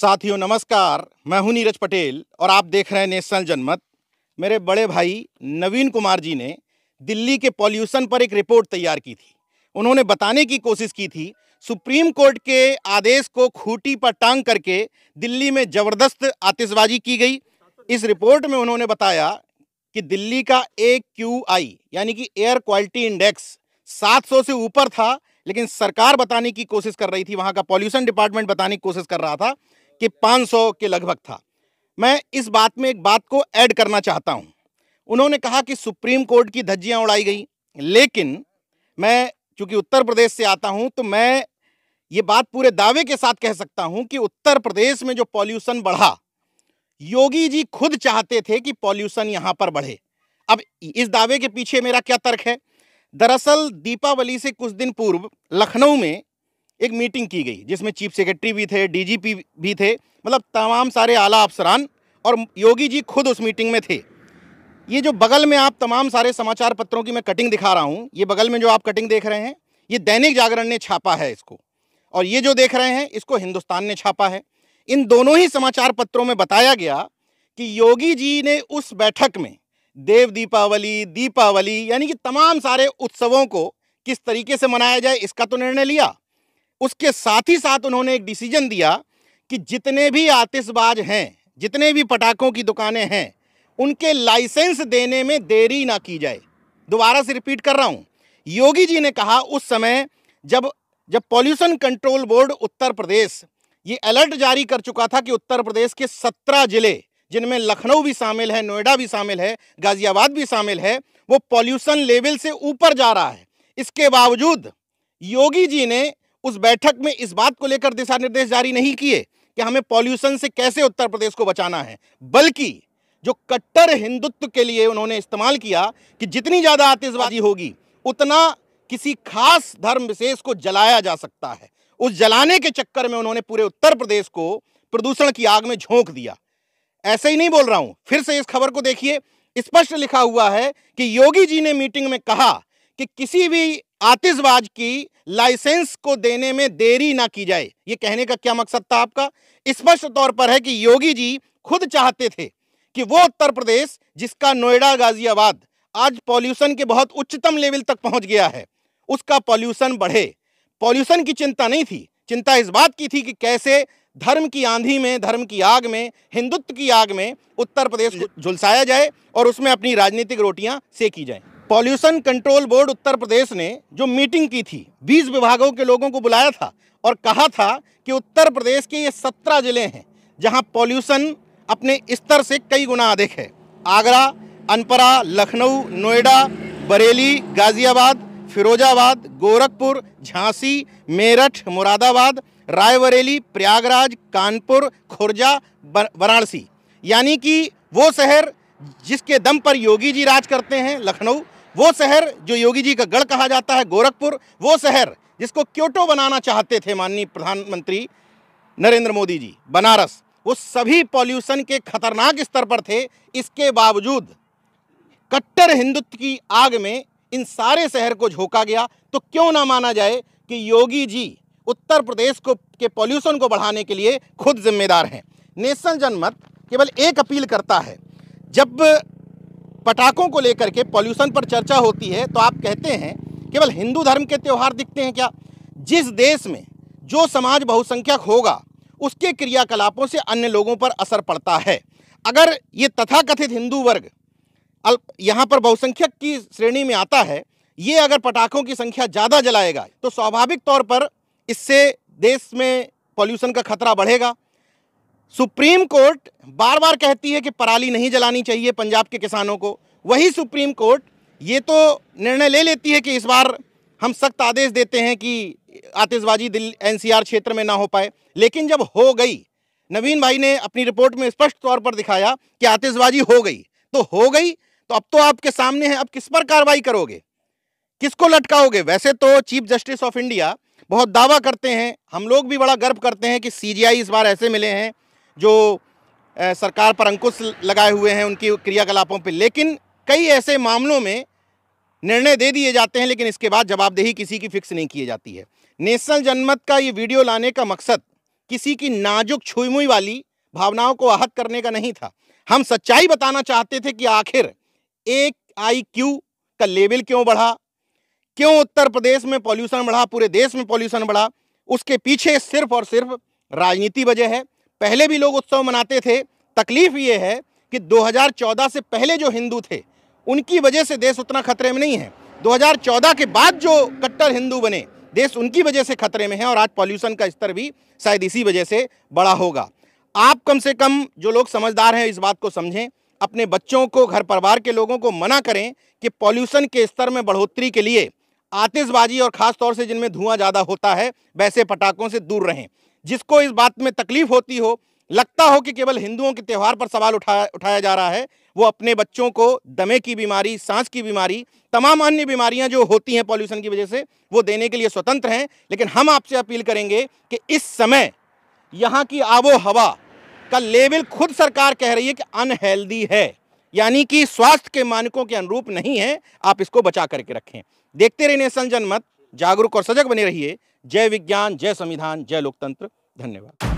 साथियों नमस्कार मैं हूं नीरज पटेल और आप देख रहे हैं नेशनल जनमत मेरे बड़े भाई नवीन कुमार जी ने दिल्ली के पॉल्यूशन पर एक रिपोर्ट तैयार की थी उन्होंने बताने की कोशिश की थी सुप्रीम कोर्ट के आदेश को खूटी पर टांग करके दिल्ली में ज़बरदस्त आतिशबाजी की गई इस रिपोर्ट में उन्होंने बताया कि दिल्ली का ए क्यू आई यानी कि एयर क्वालिटी इंडेक्स 700 से ऊपर था लेकिन सरकार बताने की कोशिश कर रही थी वहाँ का पॉल्यूशन डिपार्टमेंट बताने की कोशिश कर रहा था कि 500 के लगभग था मैं इस बात में एक बात को ऐड करना चाहता हूं उन्होंने कहा कि सुप्रीम कोर्ट की धज्जियां उड़ाई गई लेकिन मैं चूंकि उत्तर प्रदेश से आता हूं तो मैं ये बात पूरे दावे के साथ कह सकता हूं कि उत्तर प्रदेश में जो पॉल्यूशन बढ़ा योगी जी खुद चाहते थे कि पॉल्यूशन यहां पर बढ़े अब इस दावे के पीछे मेरा क्या तर्क है दरअसल दीपावली से कुछ दिन पूर्व लखनऊ में एक मीटिंग की गई जिसमें चीफ सेक्रेटरी भी थे डीजीपी भी थे मतलब तमाम सारे आला अफसरान और योगी जी खुद उस मीटिंग में थे ये जो बगल में आप तमाम सारे समाचार पत्रों की मैं कटिंग दिखा रहा हूँ ये बगल में जो आप कटिंग देख रहे हैं ये दैनिक जागरण ने छापा है इसको और ये जो देख रहे हैं इसको हिंदुस्तान ने छापा है इन दोनों ही समाचार पत्रों में बताया गया कि योगी जी ने उस बैठक में देव दीपावली दीपावली यानी कि तमाम सारे उत्सवों को किस तरीके से मनाया जाए इसका तो निर्णय लिया उसके साथ ही साथ उन्होंने एक डिसीजन दिया कि जितने भी आतिशबाज हैं जितने भी पटाखों की दुकानें हैं उनके लाइसेंस देने में देरी ना की जाए दोबारा से रिपीट कर रहा हूँ योगी जी ने कहा उस समय जब जब pollution control board Uttar Pradesh ये अलर्ट जारी कर चुका था कि उत्तर प्रदेश के सत्रह ज़िले जिनमें लखनऊ भी शामिल है नोएडा भी शामिल है गाज़ियाबाद भी शामिल है वो पॉल्यूशन लेवल से ऊपर जा रहा है इसके बावजूद योगी जी ने उस बैठक में इस बात को लेकर दिशा निर्देश जारी नहीं किए कि हमें पॉल्यूशन से कैसे उत्तर प्रदेश को बचाना है बल्कि जो कट्टर हिंदुत्व के लिए उन्होंने इस्तेमाल किया कि जितनी ज़्यादा आतिशबाजी होगी उतना किसी खास धर्म विशेष को जलाया जा सकता है उस जलाने के चक्कर में उन्होंने पूरे उत्तर प्रदेश को प्रदूषण की आग में झोंक दिया ऐसे ही नहीं बोल रहा हूं फिर से इस खबर को देखिए स्पष्ट लिखा हुआ है कि योगी जी ने मीटिंग में कहा कि किसी भी आतिशबाज की लाइसेंस को देने में देरी ना की जाए ये कहने का क्या मकसद था आपका स्पष्ट तौर पर है कि योगी जी खुद चाहते थे कि वो उत्तर प्रदेश जिसका नोएडा गाजियाबाद आज पॉल्यूशन के बहुत उच्चतम लेवल तक पहुंच गया है उसका पॉल्यूशन बढ़े पॉल्यूशन की चिंता नहीं थी चिंता इस बात की थी कि कैसे धर्म की आंधी में धर्म की आग में हिंदुत्व की आग में उत्तर प्रदेश को झुलसाया जाए और उसमें अपनी राजनीतिक रोटियां सेकी जाएं pollution control board Uttar Pradesh ने जो मीटिंग की थी बीस विभागों के लोगों को बुलाया था और कहा था कि उत्तर प्रदेश के ये सत्रह ज़िले हैं जहाँ पॉल्यूशन अपने स्तर से कई गुना अधिक है आगरा अनपरा लखनऊ नोएडा बरेली गाज़ियाबाद फिरोजाबाद गोरखपुर झांसी मेरठ मुरादाबाद रायबरेली प्रयागराज कानपुर खुर्जा वाराणसी यानी कि वो शहर जिसके दम पर योगी जी राज करते हैं लखनऊ वो शहर जो योगी जी का गढ़ कहा जाता है गोरखपुर वो शहर जिसको क्योटो बनाना चाहते थे माननीय प्रधानमंत्री नरेंद्र मोदी जी बनारस वो सभी पॉल्यूशन के खतरनाक स्तर पर थे इसके बावजूद कट्टर हिंदुत्व की आग में इन सारे शहर को झोंका गया तो क्यों ना माना जाए कि योगी जी उत्तर प्रदेश को के पॉल्यूशन को बढ़ाने के लिए खुद जिम्मेदार हैं नेशन जनमत केवल एक अपील करता है जब पटाखों को लेकर के पॉल्यूशन पर चर्चा होती है तो आप कहते हैं केवल हिंदू धर्म के त्यौहार दिखते हैं क्या जिस देश में जो समाज बहुसंख्यक होगा उसके क्रियाकलापों से अन्य लोगों पर असर पड़ता है अगर ये तथाकथित हिंदू वर्ग अल्प यहाँ पर बहुसंख्यक की श्रेणी में आता है ये अगर पटाखों की संख्या ज़्यादा जलाएगा तो स्वाभाविक तौर पर इससे देश में पॉल्यूशन का खतरा बढ़ेगा सुप्रीम कोर्ट बार बार कहती है कि पराली नहीं जलानी चाहिए पंजाब के किसानों को वही सुप्रीम कोर्ट ये तो निर्णय ले लेती है कि इस बार हम सख्त आदेश देते हैं कि आतिशबाजी दिल्ली एनसीआर क्षेत्र में ना हो पाए लेकिन जब हो गई नवीन भाई ने अपनी रिपोर्ट में स्पष्ट तौर पर दिखाया कि आतिशबाजी हो गई तो हो गई तो अब तो आपके सामने है अब किस पर कार्रवाई करोगे किसको लटकाओगे वैसे तो चीफ जस्टिस ऑफ इंडिया बहुत दावा करते हैं हम लोग भी बड़ा गर्व करते हैं कि सीजीआई इस बार ऐसे मिले हैं जो सरकार पर अंकुश लगाए हुए हैं उनकी क्रियाकलापों पर लेकिन कई ऐसे मामलों में निर्णय दे दिए जाते हैं लेकिन इसके बाद जवाबदेही किसी की फिक्स नहीं की जाती है नेशनल जनमत का ये वीडियो लाने का मकसद किसी की नाजुक छुईमुई वाली भावनाओं को आहत करने का नहीं था हम सच्चाई बताना चाहते थे कि आखिर एक आई क्यू का लेवल क्यों बढ़ा क्यों उत्तर प्रदेश में पॉल्यूशन बढ़ा पूरे देश में पॉल्यूशन बढ़ा उसके पीछे सिर्फ और सिर्फ राजनीति वजह है पहले भी लोग उत्सव मनाते थे तकलीफ़ ये है कि 2014 से पहले जो हिंदू थे उनकी वजह से देश उतना खतरे में नहीं है 2014 के बाद जो कट्टर हिंदू बने देश उनकी वजह से खतरे में है और आज पॉल्यूशन का स्तर भी शायद इसी वजह से बड़ा होगा आप कम से कम जो लोग समझदार हैं इस बात को समझें अपने बच्चों को घर परिवार के लोगों को मना करें कि पॉल्यूशन के स्तर में बढ़ोतरी के लिए आतिशबाजी और ख़ास तौर से जिनमें धुआं ज़्यादा होता है वैसे पटाखों से दूर रहें जिसको इस बात में तकलीफ होती हो लगता हो कि केवल हिंदुओं के त्यौहार पर सवाल उठाया उठाया जा रहा है वो अपने बच्चों को दमे की बीमारी सांस की बीमारी तमाम अन्य बीमारियां जो होती हैं पॉल्यूशन की वजह से वो देने के लिए स्वतंत्र हैं लेकिन हम आपसे अपील करेंगे कि इस समय यहाँ की आबो हवा का लेवल खुद सरकार कह रही है कि अनहेल्दी है यानी कि स्वास्थ्य के मानकों के अनुरूप नहीं है आप इसको बचा करके रखें देखते रहिए नेशन जनमत जागरूक और सजग बने रहिए जय विज्ञान जय संविधान जय लोकतंत्र धन्यवाद